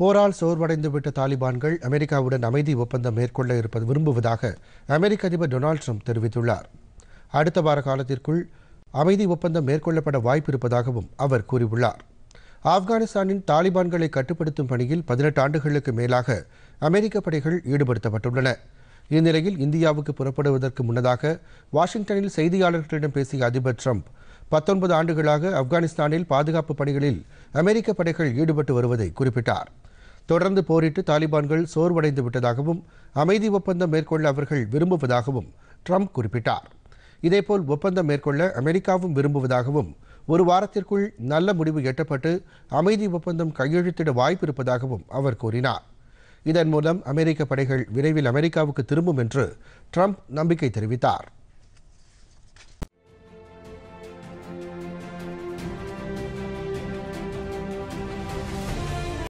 போரால் சோர்வடைந்துவிட்ட தாலிபான்கள் அமெரிக்காவுடன் அமைதி ஒப்பந்தம் மேற்கொள்ள இருப்பது விரும்புவதாக அமெரிக்க அதிபர் டொனால்டு ட்ரம்ப் தெரிவித்துள்ளார் அடுத்த வார காலத்திற்குள் அமைதி ஒப்பந்தம் மேற்கொள்ளப்பட வாய்ப்பு இருப்பதாகவும் அவர் கூறியுள்ளார் ஆப்கானிஸ்தானின் தாலிபான்களை கட்டுப்படுத்தும் பணியில் பதினெட்டு ஆண்டுகளுக்கு மேலாக அமெரிக்க படைகள் ஈடுபடுத்தப்பட்டுள்ளன இந்நிலையில் இந்தியாவுக்கு புறப்படுவதற்கு முன்னதாக வாஷிங்டனில் செய்தியாளர்களிடம் பேசிய அதிபர் ட்ரம்ப் பத்தொன்பது ஆண்டுகளாக ஆப்கானிஸ்தானில் பாதுகாப்பு பணிகளில் அமெரிக்க படைகள் ஈடுபட்டு வருவதை குறிப்பிட்டார் தொடர்ந்து போரிட்டு தாலிபான்கள் சோர்வடைந்து விட்டதாகவும் அமைதி ஒப்பந்தம் மேற்கொள்ள அவர்கள் விரும்புவதாகவும் ட்ரம்ப் குறிப்பிட்டார் இதேபோல் ஒப்பந்தம் மேற்கொள்ள அமெரிக்காவும் விரும்புவதாகவும் ஒரு வாரத்திற்குள் நல்ல முடிவு எட்டப்பட்டு அமைதி ஒப்பந்தம் கையெழுத்திட வாய்ப்பு இருப்பதாகவும் அவர் கூறினார் இதன் மூலம் அமெரிக்க படைகள் விரைவில் அமெரிக்காவுக்கு திரும்பும் என்று ட்ரம்ப் நம்பிக்கை தெரிவித்தார்